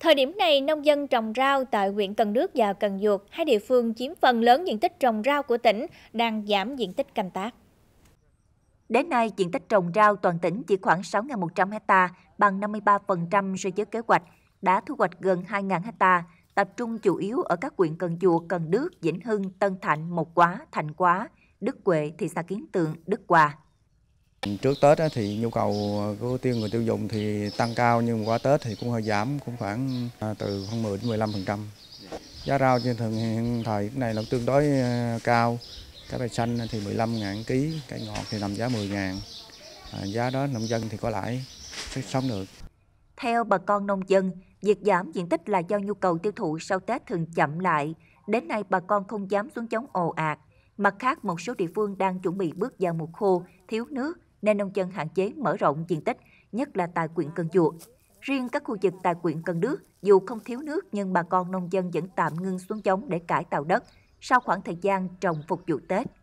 Thời điểm này, nông dân trồng rau tại huyện Cần Đước và Cần Duộc, hai địa phương chiếm phần lớn diện tích trồng rau của tỉnh, đang giảm diện tích canh tác. Đến nay, diện tích trồng rau toàn tỉnh chỉ khoảng 6.100 ha, bằng 53% so với kế hoạch, đã thu hoạch gần 2.000 ha, tập trung chủ yếu ở các huyện Cần Duộc, Cần Đước, Vĩnh Hưng, Tân Thạnh, Mộc Quá, Thành Quá, Đức Quệ, thị xã Kiến Tượng, Đức Hòa. Trước Tết thì nhu cầu của tiêu người tiêu dùng thì tăng cao nhưng qua Tết thì cũng hơi giảm cũng khoảng à, từ khoảng 10 đến 15%. Giá rau trên thường hiện thời này là tương đối à, cao. cái bài xanh thì 15 ngàn ký, cái ngọt thì nằm giá 10 ngàn. À, giá đó nông dân thì có lãi, sống được. Theo bà con nông dân, việc giảm diện tích là do nhu cầu tiêu thụ sau Tết thường chậm lại. Đến nay bà con không dám xuống chống ồ ạt. Mặt khác, một số địa phương đang chuẩn bị bước vào mùa khô, thiếu nước nên nông dân hạn chế mở rộng diện tích, nhất là tại quyện Cần Duộc. Riêng các khu vực tại quyện Cần Đức, dù không thiếu nước nhưng bà con nông dân vẫn tạm ngưng xuống giống để cải tạo đất sau khoảng thời gian trồng phục vụ Tết.